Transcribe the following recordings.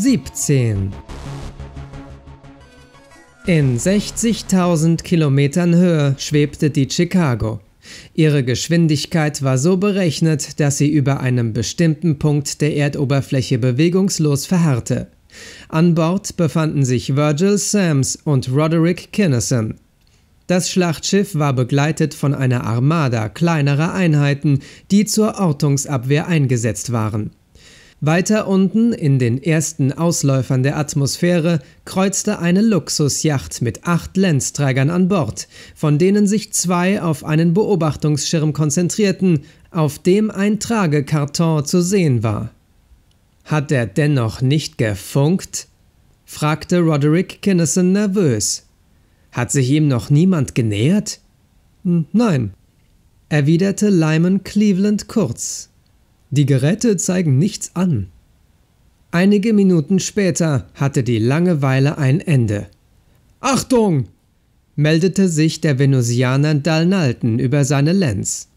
17. In 60.000 Kilometern Höhe schwebte die Chicago. Ihre Geschwindigkeit war so berechnet, dass sie über einem bestimmten Punkt der Erdoberfläche bewegungslos verharrte. An Bord befanden sich Virgil Sams und Roderick Kinnison. Das Schlachtschiff war begleitet von einer Armada kleinerer Einheiten, die zur Ortungsabwehr eingesetzt waren. Weiter unten, in den ersten Ausläufern der Atmosphäre, kreuzte eine Luxusjacht mit acht Lenzträgern an Bord, von denen sich zwei auf einen Beobachtungsschirm konzentrierten, auf dem ein Tragekarton zu sehen war. Hat er dennoch nicht gefunkt? fragte Roderick Kinnison nervös. Hat sich ihm noch niemand genähert? Hm, nein, erwiderte Lyman Cleveland kurz die Geräte zeigen nichts an. Einige Minuten später hatte die Langeweile ein Ende. Achtung! meldete sich der Venusianer Dalnalten über seine Lens.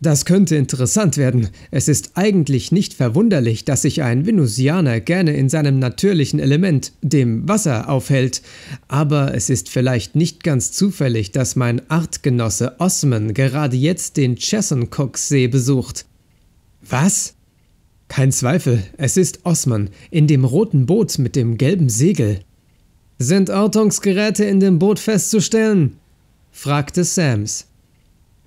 Das könnte interessant werden. Es ist eigentlich nicht verwunderlich, dass sich ein Venusianer gerne in seinem natürlichen Element, dem Wasser, aufhält. Aber es ist vielleicht nicht ganz zufällig, dass mein Artgenosse Osman gerade jetzt den Chesson See besucht. Was? Kein Zweifel, es ist Osman, in dem roten Boot mit dem gelben Segel. Sind Ortungsgeräte in dem Boot festzustellen? fragte Sams.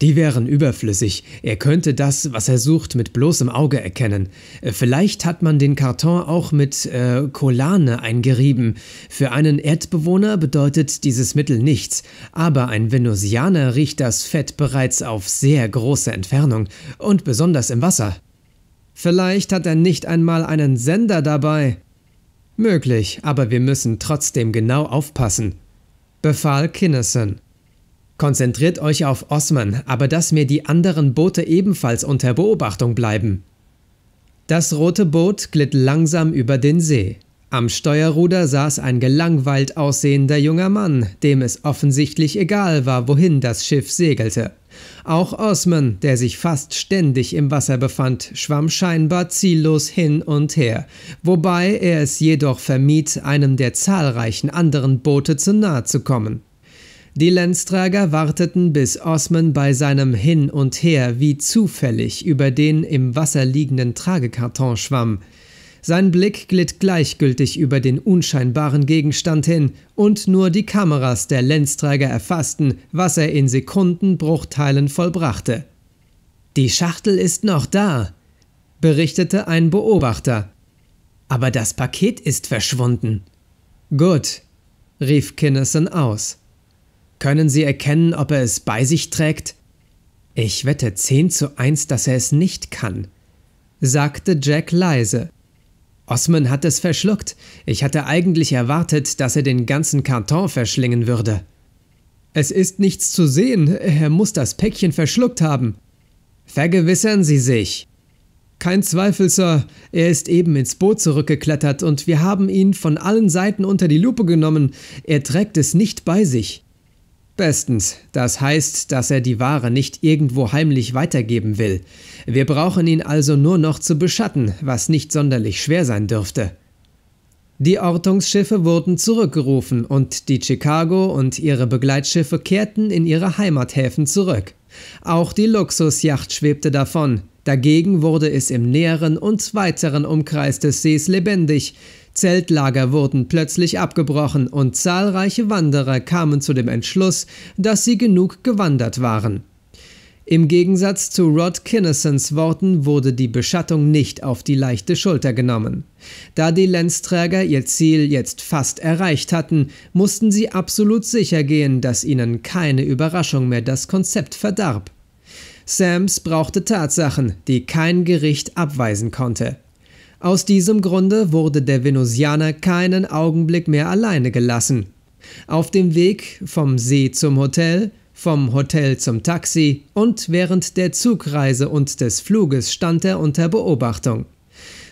Die wären überflüssig. Er könnte das, was er sucht, mit bloßem Auge erkennen. Äh, vielleicht hat man den Karton auch mit äh, Kolane eingerieben. Für einen Erdbewohner bedeutet dieses Mittel nichts, aber ein Venusianer riecht das Fett bereits auf sehr große Entfernung und besonders im Wasser. Vielleicht hat er nicht einmal einen Sender dabei. Möglich, aber wir müssen trotzdem genau aufpassen, befahl Kinnison. Konzentriert euch auf Osman, aber dass mir die anderen Boote ebenfalls unter Beobachtung bleiben. Das rote Boot glitt langsam über den See. Am Steuerruder saß ein gelangweilt aussehender junger Mann, dem es offensichtlich egal war, wohin das Schiff segelte. Auch Osman, der sich fast ständig im Wasser befand, schwamm scheinbar ziellos hin und her, wobei er es jedoch vermied, einem der zahlreichen anderen Boote zu nahe zu kommen. Die Lenzträger warteten, bis Osman bei seinem Hin und Her wie zufällig über den im Wasser liegenden Tragekarton schwamm. Sein Blick glitt gleichgültig über den unscheinbaren Gegenstand hin und nur die Kameras der Lenzträger erfassten, was er in Sekundenbruchteilen vollbrachte. Die Schachtel ist noch da, berichtete ein Beobachter. Aber das Paket ist verschwunden. Gut, rief Kinnison aus. Können Sie erkennen, ob er es bei sich trägt? Ich wette 10 zu 1, dass er es nicht kann, sagte Jack leise. Osman hat es verschluckt. Ich hatte eigentlich erwartet, dass er den ganzen Karton verschlingen würde. Es ist nichts zu sehen. Er muss das Päckchen verschluckt haben. Vergewissern Sie sich. Kein Zweifel, Sir. Er ist eben ins Boot zurückgeklettert und wir haben ihn von allen Seiten unter die Lupe genommen. Er trägt es nicht bei sich. Bestens, das heißt, dass er die Ware nicht irgendwo heimlich weitergeben will. Wir brauchen ihn also nur noch zu beschatten, was nicht sonderlich schwer sein dürfte. Die Ortungsschiffe wurden zurückgerufen und die Chicago und ihre Begleitschiffe kehrten in ihre Heimathäfen zurück. Auch die Luxusjacht schwebte davon. Dagegen wurde es im näheren und weiteren Umkreis des Sees lebendig, Zeltlager wurden plötzlich abgebrochen und zahlreiche Wanderer kamen zu dem Entschluss, dass sie genug gewandert waren. Im Gegensatz zu Rod Kinnisons Worten wurde die Beschattung nicht auf die leichte Schulter genommen. Da die Lenzträger ihr Ziel jetzt fast erreicht hatten, mussten sie absolut sicher gehen, dass ihnen keine Überraschung mehr das Konzept verdarb. Sams brauchte Tatsachen, die kein Gericht abweisen konnte. Aus diesem Grunde wurde der Venusianer keinen Augenblick mehr alleine gelassen. Auf dem Weg vom See zum Hotel, vom Hotel zum Taxi und während der Zugreise und des Fluges stand er unter Beobachtung.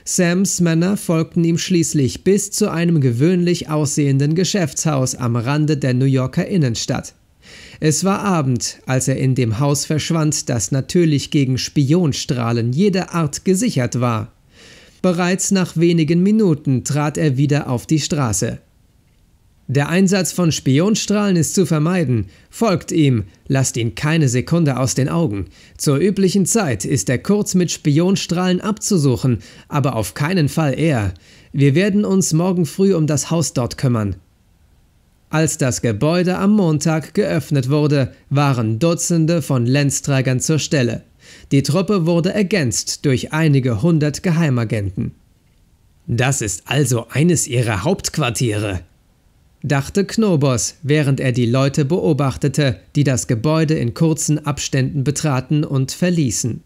Sams Männer folgten ihm schließlich bis zu einem gewöhnlich aussehenden Geschäftshaus am Rande der New Yorker Innenstadt. Es war Abend, als er in dem Haus verschwand, das natürlich gegen Spionstrahlen jeder Art gesichert war. Bereits nach wenigen Minuten trat er wieder auf die Straße. Der Einsatz von Spionstrahlen ist zu vermeiden. Folgt ihm, lasst ihn keine Sekunde aus den Augen. Zur üblichen Zeit ist er kurz mit Spionstrahlen abzusuchen, aber auf keinen Fall er. Wir werden uns morgen früh um das Haus dort kümmern. Als das Gebäude am Montag geöffnet wurde, waren Dutzende von Lenzträgern zur Stelle. Die Truppe wurde ergänzt durch einige hundert Geheimagenten. Das ist also eines ihrer Hauptquartiere, dachte Knobos, während er die Leute beobachtete, die das Gebäude in kurzen Abständen betraten und verließen.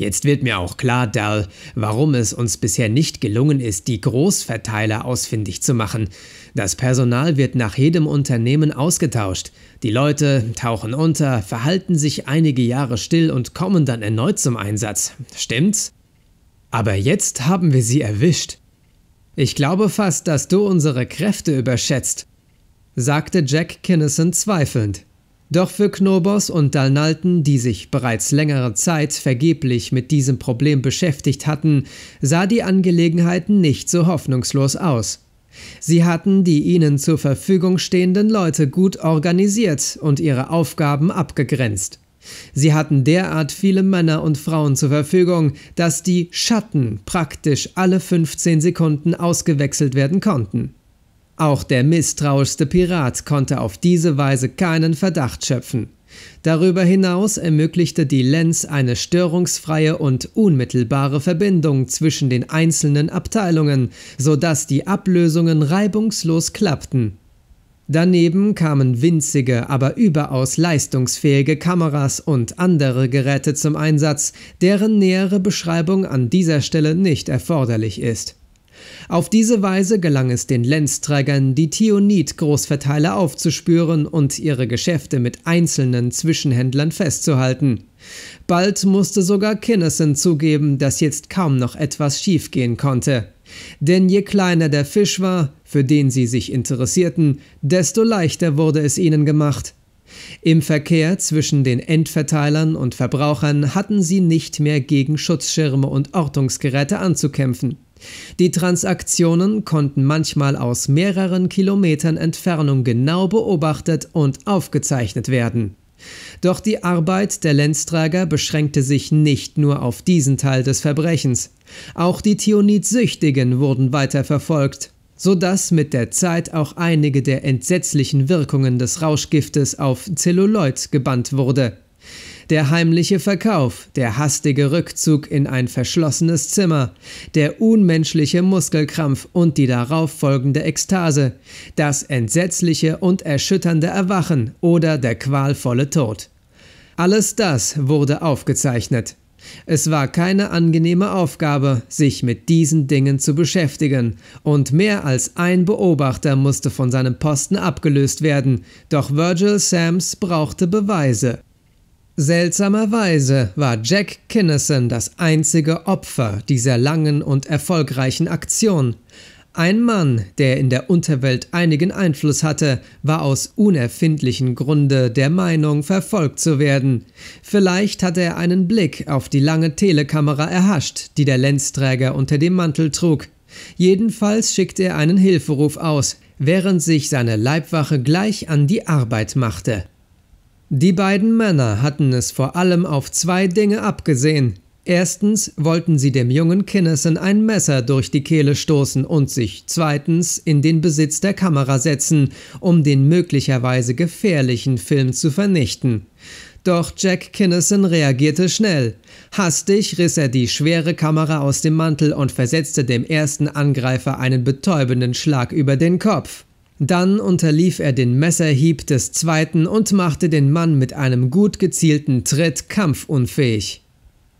Jetzt wird mir auch klar, Dal, warum es uns bisher nicht gelungen ist, die Großverteiler ausfindig zu machen. Das Personal wird nach jedem Unternehmen ausgetauscht. Die Leute tauchen unter, verhalten sich einige Jahre still und kommen dann erneut zum Einsatz. Stimmt's? Aber jetzt haben wir sie erwischt. Ich glaube fast, dass du unsere Kräfte überschätzt, sagte Jack Kinnison zweifelnd. Doch für Knobos und Dalnalten, die sich bereits längere Zeit vergeblich mit diesem Problem beschäftigt hatten, sah die Angelegenheit nicht so hoffnungslos aus. Sie hatten die ihnen zur Verfügung stehenden Leute gut organisiert und ihre Aufgaben abgegrenzt. Sie hatten derart viele Männer und Frauen zur Verfügung, dass die Schatten praktisch alle 15 Sekunden ausgewechselt werden konnten. Auch der misstrauischste Pirat konnte auf diese Weise keinen Verdacht schöpfen. Darüber hinaus ermöglichte die Lens eine störungsfreie und unmittelbare Verbindung zwischen den einzelnen Abteilungen, sodass die Ablösungen reibungslos klappten. Daneben kamen winzige, aber überaus leistungsfähige Kameras und andere Geräte zum Einsatz, deren nähere Beschreibung an dieser Stelle nicht erforderlich ist. Auf diese Weise gelang es den Lenzträgern, die Thionid-Großverteiler aufzuspüren und ihre Geschäfte mit einzelnen Zwischenhändlern festzuhalten. Bald musste sogar Kinnison zugeben, dass jetzt kaum noch etwas schiefgehen konnte. Denn je kleiner der Fisch war, für den sie sich interessierten, desto leichter wurde es ihnen gemacht, im Verkehr zwischen den Endverteilern und Verbrauchern hatten sie nicht mehr gegen Schutzschirme und Ortungsgeräte anzukämpfen. Die Transaktionen konnten manchmal aus mehreren Kilometern Entfernung genau beobachtet und aufgezeichnet werden. Doch die Arbeit der Lenzträger beschränkte sich nicht nur auf diesen Teil des Verbrechens. Auch die Thionid-Süchtigen wurden weiter verfolgt sodass mit der Zeit auch einige der entsetzlichen Wirkungen des Rauschgiftes auf Zelluloid gebannt wurde. Der heimliche Verkauf, der hastige Rückzug in ein verschlossenes Zimmer, der unmenschliche Muskelkrampf und die darauf folgende Ekstase, das entsetzliche und erschütternde Erwachen oder der qualvolle Tod. Alles das wurde aufgezeichnet. Es war keine angenehme Aufgabe, sich mit diesen Dingen zu beschäftigen, und mehr als ein Beobachter musste von seinem Posten abgelöst werden, doch Virgil Sams brauchte Beweise. Seltsamerweise war Jack Kinnison das einzige Opfer dieser langen und erfolgreichen Aktion. Ein Mann, der in der Unterwelt einigen Einfluss hatte, war aus unerfindlichen Grunde der Meinung, verfolgt zu werden. Vielleicht hatte er einen Blick auf die lange Telekamera erhascht, die der Lenzträger unter dem Mantel trug. Jedenfalls schickte er einen Hilferuf aus, während sich seine Leibwache gleich an die Arbeit machte. Die beiden Männer hatten es vor allem auf zwei Dinge abgesehen. Erstens wollten sie dem jungen Kinnison ein Messer durch die Kehle stoßen und sich zweitens in den Besitz der Kamera setzen, um den möglicherweise gefährlichen Film zu vernichten. Doch Jack Kinnison reagierte schnell. Hastig riss er die schwere Kamera aus dem Mantel und versetzte dem ersten Angreifer einen betäubenden Schlag über den Kopf. Dann unterlief er den Messerhieb des zweiten und machte den Mann mit einem gut gezielten Tritt kampfunfähig.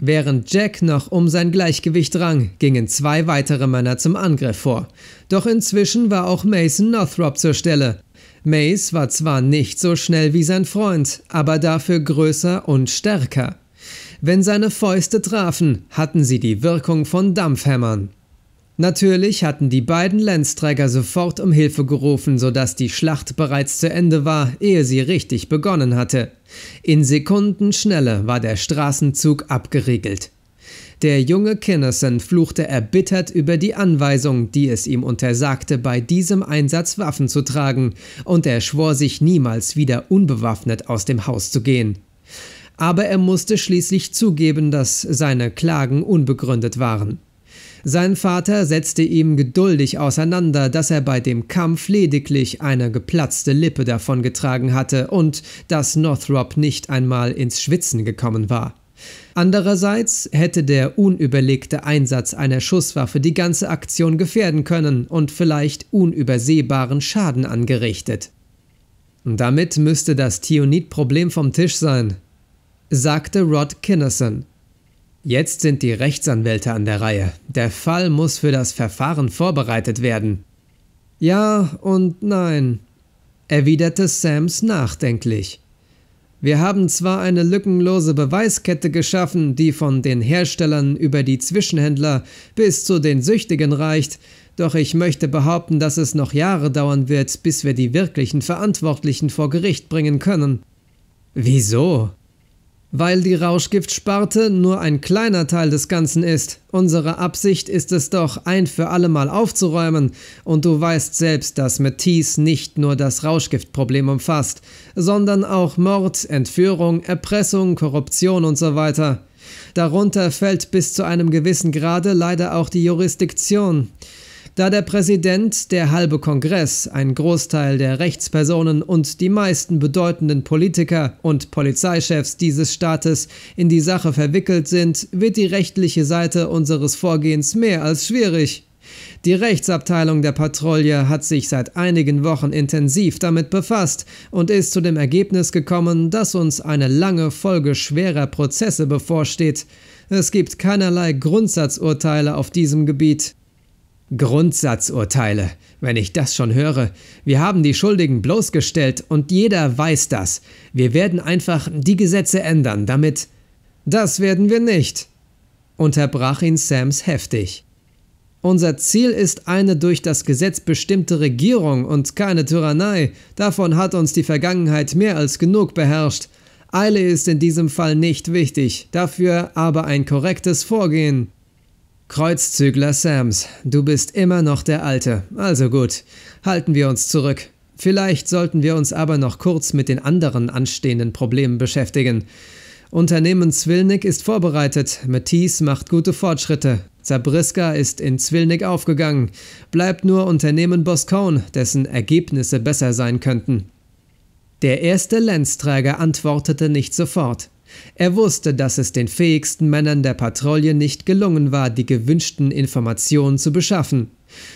Während Jack noch um sein Gleichgewicht rang, gingen zwei weitere Männer zum Angriff vor. Doch inzwischen war auch Mason Northrop zur Stelle. Mace war zwar nicht so schnell wie sein Freund, aber dafür größer und stärker. Wenn seine Fäuste trafen, hatten sie die Wirkung von Dampfhämmern. Natürlich hatten die beiden Lenzträger sofort um Hilfe gerufen, sodass die Schlacht bereits zu Ende war, ehe sie richtig begonnen hatte. In Sekundenschnelle war der Straßenzug abgeriegelt. Der junge Kinnison fluchte erbittert über die Anweisung, die es ihm untersagte, bei diesem Einsatz Waffen zu tragen, und er schwor sich niemals wieder unbewaffnet aus dem Haus zu gehen. Aber er musste schließlich zugeben, dass seine Klagen unbegründet waren. Sein Vater setzte ihm geduldig auseinander, dass er bei dem Kampf lediglich eine geplatzte Lippe davongetragen hatte und dass Northrop nicht einmal ins Schwitzen gekommen war. Andererseits hätte der unüberlegte Einsatz einer Schusswaffe die ganze Aktion gefährden können und vielleicht unübersehbaren Schaden angerichtet. Damit müsste das Thionid-Problem vom Tisch sein, sagte Rod Kinnerson. Jetzt sind die Rechtsanwälte an der Reihe. Der Fall muss für das Verfahren vorbereitet werden. Ja und nein, erwiderte Sams nachdenklich. Wir haben zwar eine lückenlose Beweiskette geschaffen, die von den Herstellern über die Zwischenhändler bis zu den Süchtigen reicht, doch ich möchte behaupten, dass es noch Jahre dauern wird, bis wir die wirklichen Verantwortlichen vor Gericht bringen können. Wieso? Weil die Rauschgiftsparte nur ein kleiner Teil des Ganzen ist. Unsere Absicht ist es doch, ein für allemal aufzuräumen. Und du weißt selbst, dass Matisse nicht nur das Rauschgiftproblem umfasst, sondern auch Mord, Entführung, Erpressung, Korruption und so weiter. Darunter fällt bis zu einem gewissen Grade leider auch die Jurisdiktion. Da der Präsident, der halbe Kongress, ein Großteil der Rechtspersonen und die meisten bedeutenden Politiker und Polizeichefs dieses Staates in die Sache verwickelt sind, wird die rechtliche Seite unseres Vorgehens mehr als schwierig. Die Rechtsabteilung der Patrouille hat sich seit einigen Wochen intensiv damit befasst und ist zu dem Ergebnis gekommen, dass uns eine lange Folge schwerer Prozesse bevorsteht. Es gibt keinerlei Grundsatzurteile auf diesem Gebiet. Grundsatzurteile, wenn ich das schon höre. Wir haben die Schuldigen bloßgestellt und jeder weiß das. Wir werden einfach die Gesetze ändern, damit. Das werden wir nicht, unterbrach ihn Sams heftig. Unser Ziel ist eine durch das Gesetz bestimmte Regierung und keine Tyrannei. Davon hat uns die Vergangenheit mehr als genug beherrscht. Eile ist in diesem Fall nicht wichtig, dafür aber ein korrektes Vorgehen. Kreuzzügler Sams, du bist immer noch der Alte, also gut, halten wir uns zurück. Vielleicht sollten wir uns aber noch kurz mit den anderen anstehenden Problemen beschäftigen. Unternehmen Zwillnik ist vorbereitet, Matisse macht gute Fortschritte, Zabriska ist in Zwillnik aufgegangen, bleibt nur Unternehmen Boscone, dessen Ergebnisse besser sein könnten. Der erste Lenzträger antwortete nicht sofort. Er wusste, dass es den fähigsten Männern der Patrouille nicht gelungen war, die gewünschten Informationen zu beschaffen.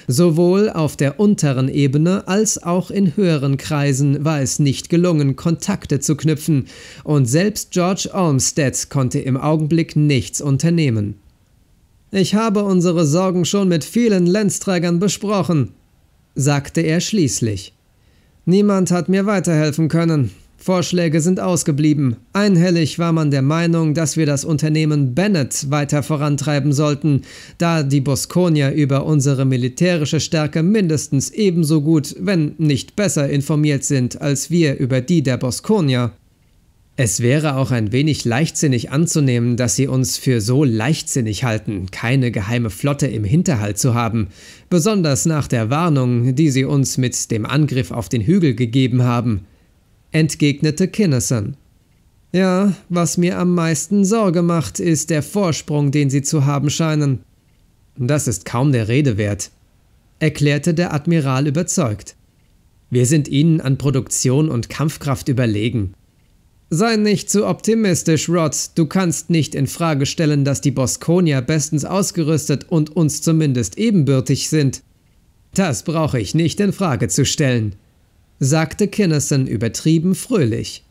Sowohl auf der unteren Ebene als auch in höheren Kreisen war es nicht gelungen, Kontakte zu knüpfen, und selbst George Olmsted konnte im Augenblick nichts unternehmen. Ich habe unsere Sorgen schon mit vielen Lenzträgern besprochen, sagte er schließlich. Niemand hat mir weiterhelfen können. Vorschläge sind ausgeblieben. Einhellig war man der Meinung, dass wir das Unternehmen Bennett weiter vorantreiben sollten, da die Boskonier über unsere militärische Stärke mindestens ebenso gut, wenn nicht besser informiert sind, als wir über die der Boskonier. Es wäre auch ein wenig leichtsinnig anzunehmen, dass sie uns für so leichtsinnig halten, keine geheime Flotte im Hinterhalt zu haben, besonders nach der Warnung, die sie uns mit dem Angriff auf den Hügel gegeben haben entgegnete Kinnison. Ja, was mir am meisten Sorge macht, ist der Vorsprung, den sie zu haben scheinen. Das ist kaum der Rede wert, erklärte der Admiral überzeugt. Wir sind ihnen an Produktion und Kampfkraft überlegen. Sei nicht zu optimistisch, Rod. Du kannst nicht in Frage stellen, dass die Boskonier bestens ausgerüstet und uns zumindest ebenbürtig sind. Das brauche ich nicht in Frage zu stellen sagte Kinnison übertrieben fröhlich.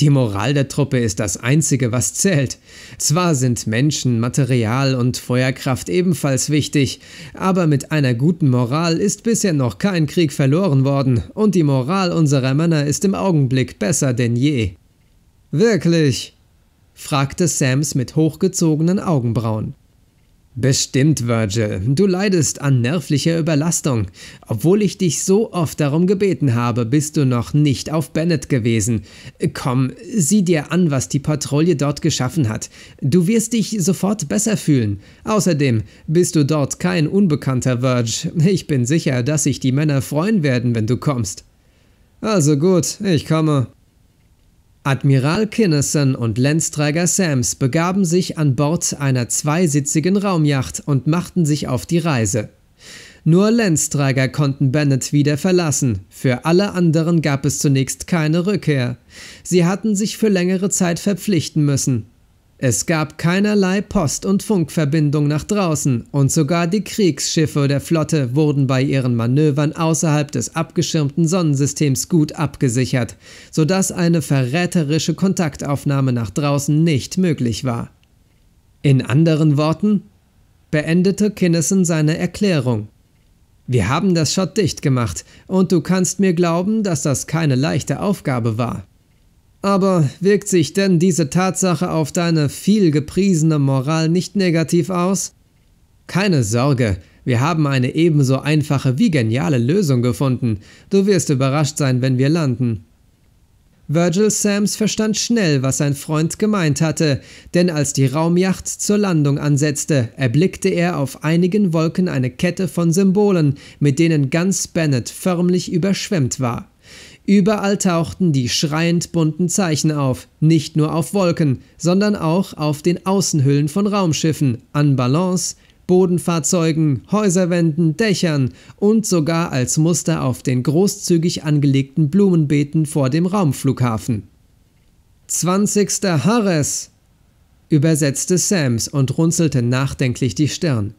Die Moral der Truppe ist das Einzige, was zählt. Zwar sind Menschen, Material und Feuerkraft ebenfalls wichtig, aber mit einer guten Moral ist bisher noch kein Krieg verloren worden, und die Moral unserer Männer ist im Augenblick besser denn je. Wirklich? fragte Sams mit hochgezogenen Augenbrauen. Bestimmt, Virgil, du leidest an nervlicher Überlastung. Obwohl ich dich so oft darum gebeten habe, bist du noch nicht auf Bennett gewesen. Komm, sieh dir an, was die Patrouille dort geschaffen hat. Du wirst dich sofort besser fühlen. Außerdem bist du dort kein unbekannter Virg. Ich bin sicher, dass sich die Männer freuen werden, wenn du kommst. Also gut, ich komme. Admiral Kinnison und Lenzträger Sams begaben sich an Bord einer zweisitzigen Raumjacht und machten sich auf die Reise. Nur Lenzträger konnten Bennett wieder verlassen, für alle anderen gab es zunächst keine Rückkehr. Sie hatten sich für längere Zeit verpflichten müssen, es gab keinerlei Post- und Funkverbindung nach draußen und sogar die Kriegsschiffe der Flotte wurden bei ihren Manövern außerhalb des abgeschirmten Sonnensystems gut abgesichert, sodass eine verräterische Kontaktaufnahme nach draußen nicht möglich war. In anderen Worten, beendete Kinnison seine Erklärung. Wir haben das Schott dicht gemacht und du kannst mir glauben, dass das keine leichte Aufgabe war. Aber wirkt sich denn diese Tatsache auf deine viel gepriesene Moral nicht negativ aus? Keine Sorge, wir haben eine ebenso einfache wie geniale Lösung gefunden. Du wirst überrascht sein, wenn wir landen. Virgil Sams verstand schnell, was sein Freund gemeint hatte, denn als die Raumjacht zur Landung ansetzte, erblickte er auf einigen Wolken eine Kette von Symbolen, mit denen ganz Bennett förmlich überschwemmt war. Überall tauchten die schreiend bunten Zeichen auf, nicht nur auf Wolken, sondern auch auf den Außenhüllen von Raumschiffen, an Ballons, Bodenfahrzeugen, Häuserwänden, Dächern und sogar als Muster auf den großzügig angelegten Blumenbeeten vor dem Raumflughafen. 20. Harris, übersetzte Sams und runzelte nachdenklich die Stirn.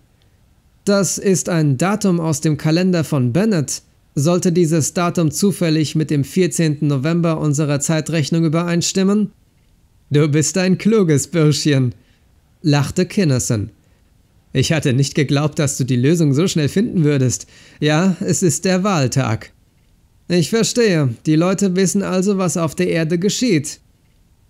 Das ist ein Datum aus dem Kalender von Bennett, sollte dieses Datum zufällig mit dem 14. November unserer Zeitrechnung übereinstimmen? Du bist ein kluges Bürschchen, lachte Kinnerson. Ich hatte nicht geglaubt, dass du die Lösung so schnell finden würdest. Ja, es ist der Wahltag. Ich verstehe, die Leute wissen also, was auf der Erde geschieht.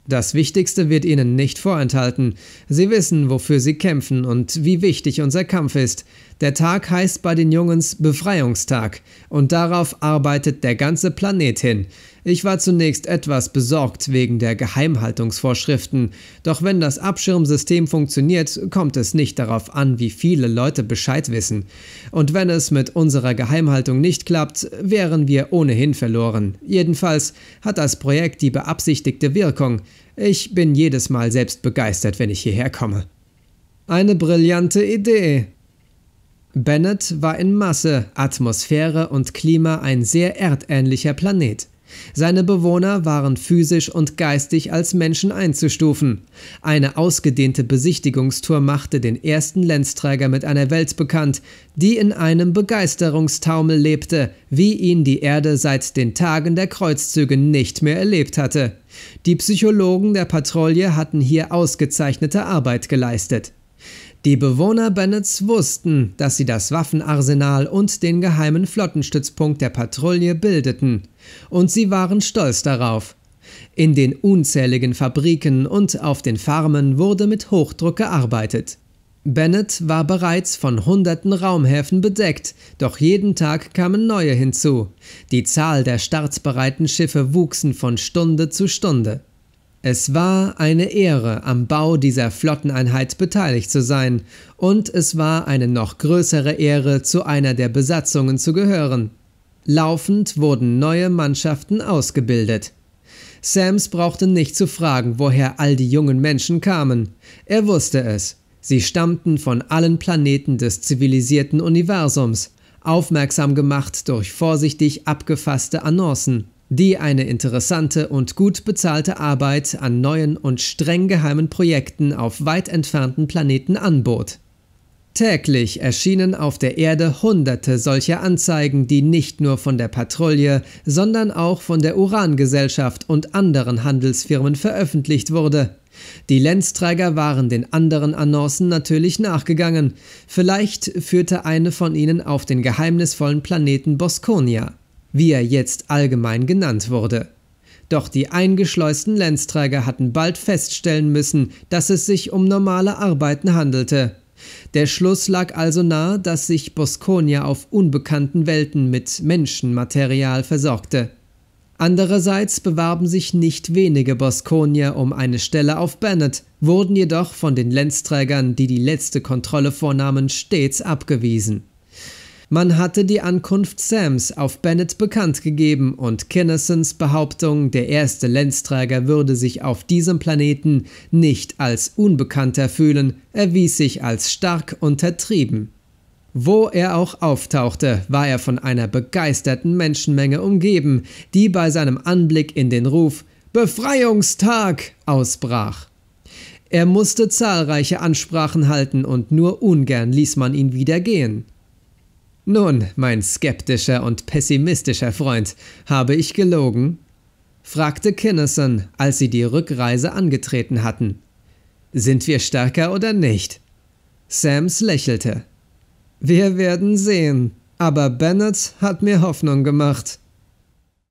Das Wichtigste wird ihnen nicht vorenthalten. Sie wissen, wofür sie kämpfen und wie wichtig unser Kampf ist. Der Tag heißt bei den Jungens Befreiungstag und darauf arbeitet der ganze Planet hin. Ich war zunächst etwas besorgt wegen der Geheimhaltungsvorschriften, doch wenn das Abschirmsystem funktioniert, kommt es nicht darauf an, wie viele Leute Bescheid wissen. Und wenn es mit unserer Geheimhaltung nicht klappt, wären wir ohnehin verloren. Jedenfalls hat das Projekt die beabsichtigte Wirkung. Ich bin jedes Mal selbst begeistert, wenn ich hierher komme. Eine brillante Idee, Bennett war in Masse, Atmosphäre und Klima ein sehr erdähnlicher Planet. Seine Bewohner waren physisch und geistig als Menschen einzustufen. Eine ausgedehnte Besichtigungstour machte den ersten Lenzträger mit einer Welt bekannt, die in einem Begeisterungstaumel lebte, wie ihn die Erde seit den Tagen der Kreuzzüge nicht mehr erlebt hatte. Die Psychologen der Patrouille hatten hier ausgezeichnete Arbeit geleistet. Die Bewohner Bennets wussten, dass sie das Waffenarsenal und den geheimen Flottenstützpunkt der Patrouille bildeten, und sie waren stolz darauf. In den unzähligen Fabriken und auf den Farmen wurde mit Hochdruck gearbeitet. Bennett war bereits von hunderten Raumhäfen bedeckt, doch jeden Tag kamen neue hinzu. Die Zahl der startbereiten Schiffe wuchsen von Stunde zu Stunde. Es war eine Ehre, am Bau dieser Flotteneinheit beteiligt zu sein, und es war eine noch größere Ehre, zu einer der Besatzungen zu gehören. Laufend wurden neue Mannschaften ausgebildet. Sams brauchte nicht zu fragen, woher all die jungen Menschen kamen. Er wusste es. Sie stammten von allen Planeten des zivilisierten Universums, aufmerksam gemacht durch vorsichtig abgefasste Annoncen die eine interessante und gut bezahlte Arbeit an neuen und streng geheimen Projekten auf weit entfernten Planeten anbot. Täglich erschienen auf der Erde hunderte solcher Anzeigen, die nicht nur von der Patrouille, sondern auch von der Urangesellschaft und anderen Handelsfirmen veröffentlicht wurde. Die Lenzträger waren den anderen Annoncen natürlich nachgegangen. Vielleicht führte eine von ihnen auf den geheimnisvollen Planeten Bosconia wie er jetzt allgemein genannt wurde. Doch die eingeschleusten Lenzträger hatten bald feststellen müssen, dass es sich um normale Arbeiten handelte. Der Schluss lag also nahe, dass sich Bosconia auf unbekannten Welten mit Menschenmaterial versorgte. Andererseits bewarben sich nicht wenige Bosconia um eine Stelle auf Bennett, wurden jedoch von den Lenzträgern, die die letzte Kontrolle vornahmen, stets abgewiesen. Man hatte die Ankunft Sams auf Bennett bekannt gegeben und Kinnisons Behauptung, der erste Lenzträger würde sich auf diesem Planeten nicht als Unbekannter fühlen, erwies sich als stark untertrieben. Wo er auch auftauchte, war er von einer begeisterten Menschenmenge umgeben, die bei seinem Anblick in den Ruf Befreiungstag ausbrach. Er musste zahlreiche Ansprachen halten und nur ungern ließ man ihn wieder gehen. Nun, mein skeptischer und pessimistischer Freund, habe ich gelogen? fragte Kinnison, als sie die Rückreise angetreten hatten. Sind wir stärker oder nicht? Sams lächelte. Wir werden sehen, aber Bennett hat mir Hoffnung gemacht.